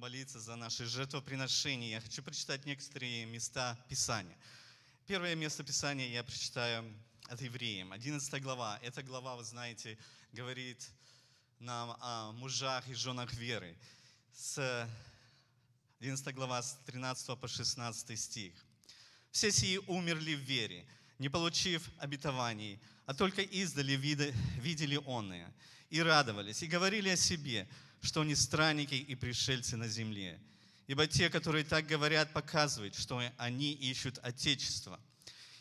молиться за наши жертвоприношения, я хочу прочитать некоторые места Писания. Первое место Писания я прочитаю от Евреям, 11 глава. Эта глава, вы знаете, говорит нам о мужах и женах веры. С 11 глава с 13 по 16 стих. «Все сии умерли в вере, не получив обетований, а только издали видели онные и радовались, и говорили о себе, что они странники и пришельцы на земле. Ибо те, которые так говорят, показывают, что они ищут Отечество.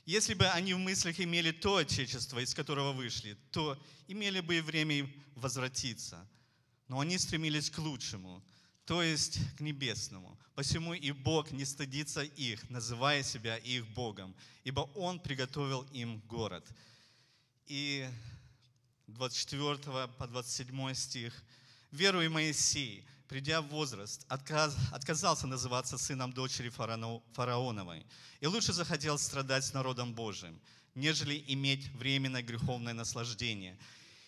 Если бы они в мыслях имели то Отечество, из которого вышли, то имели бы и время возвратиться. Но они стремились к лучшему, то есть к небесному. Посему и Бог не стыдится их, называя себя их Богом, ибо Он приготовил им город. И 24 по 27 стих. «Веруй Моисей, придя в возраст, отказ, отказался называться сыном дочери фараона, фараоновой и лучше захотел страдать с народом Божиим, нежели иметь временное греховное наслаждение.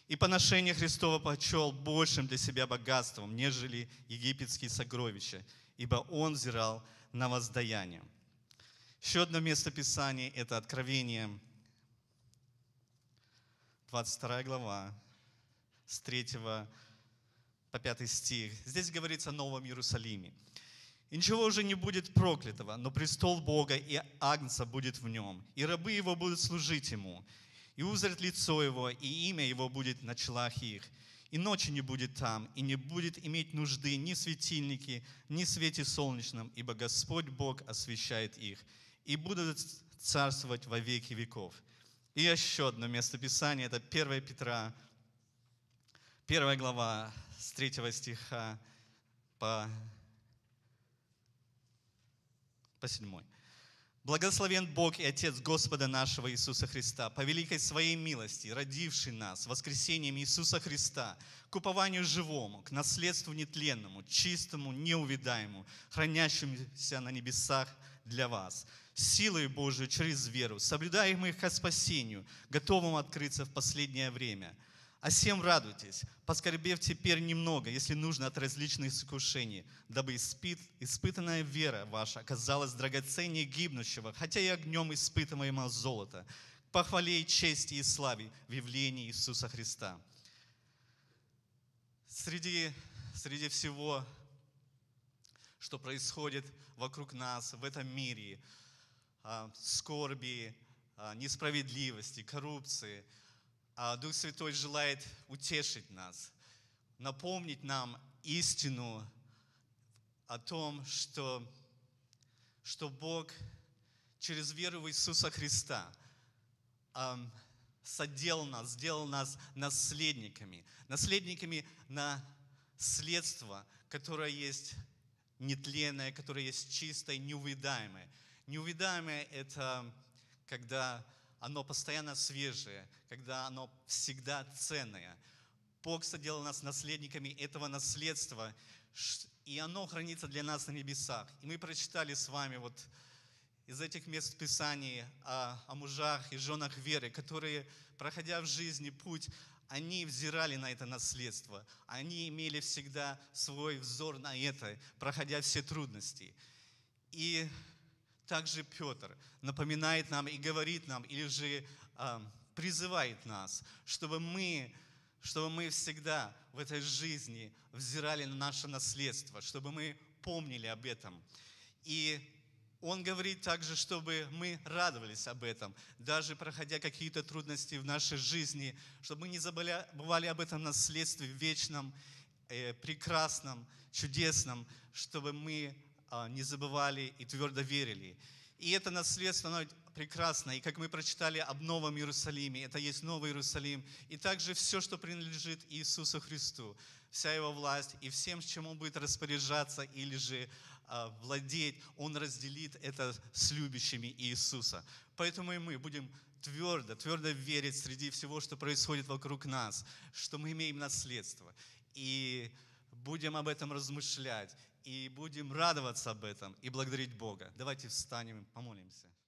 И поношение Христова почел большим для себя богатством, нежели египетские сокровища, ибо он взирал на воздаяние. Еще одно место Писания – это Откровение 22 глава, с 3 по 5 стих. Здесь говорится о Новом Иерусалиме. И ничего уже не будет проклятого, но престол Бога и Агнца будет в нем, и рабы его будут служить ему, и узрят лицо его, и имя его будет на челах их, и ночи не будет там, и не будет иметь нужды ни светильники, ни в свете солнечном, ибо Господь Бог освещает их, и будут царствовать во веки веков. И еще одно место писания это 1 Петра, 1 глава, с 3 стиха по, по 7. Благословен Бог и Отец Господа нашего Иисуса Христа, по великой Своей милости, родивший нас воскресением Иисуса Христа, к упованию живому, к наследству нетленному, чистому, неувидаемому, хранящемуся на небесах – для вас. Силой Божией через веру, их к спасению, готовым открыться в последнее время. А всем радуйтесь, поскорбев теперь немного, если нужно, от различных искушений, дабы испит испытанная вера ваша оказалась драгоценнее гибнущего, хотя и огнем испытываемого золота, похвале и чести и славе в явлении Иисуса Христа. Среди, среди всего что происходит вокруг нас в этом мире, а, скорби, а, несправедливости, коррупции. А Дух Святой желает утешить нас, напомнить нам истину о том, что, что Бог через веру в Иисуса Христа содел нас, сделал нас наследниками, наследниками наследства, которое есть нетленное, которое есть чистое, неувидаемое. Неувидаемое – это когда оно постоянно свежее, когда оно всегда ценное. Бог соделал нас наследниками этого наследства, и оно хранится для нас на небесах. И мы прочитали с вами вот из этих мест Писаний о, о мужах и женах веры, которые, проходя в жизни путь, они взирали на это наследство, они имели всегда свой взор на это, проходя все трудности. И также Петр напоминает нам и говорит нам, или же э, призывает нас, чтобы мы чтобы мы всегда в этой жизни взирали на наше наследство, чтобы мы помнили об этом. И он говорит также, чтобы мы радовались об этом, даже проходя какие-то трудности в нашей жизни, чтобы мы не забывали об этом наследстве вечном, э, прекрасном, чудесном, чтобы мы а, не забывали и твердо верили. И это наследство, оно прекрасно. И как мы прочитали об Новом Иерусалиме, это есть Новый Иерусалим. И также все, что принадлежит Иисусу Христу, вся Его власть и всем, чем Он будет распоряжаться или же э, владеть, Он разделит это с любящими Иисуса. Поэтому и мы будем твердо, твердо верить среди всего, что происходит вокруг нас, что мы имеем наследство. И будем об этом размышлять, и будем радоваться об этом, и благодарить Бога. Давайте встанем и помолимся.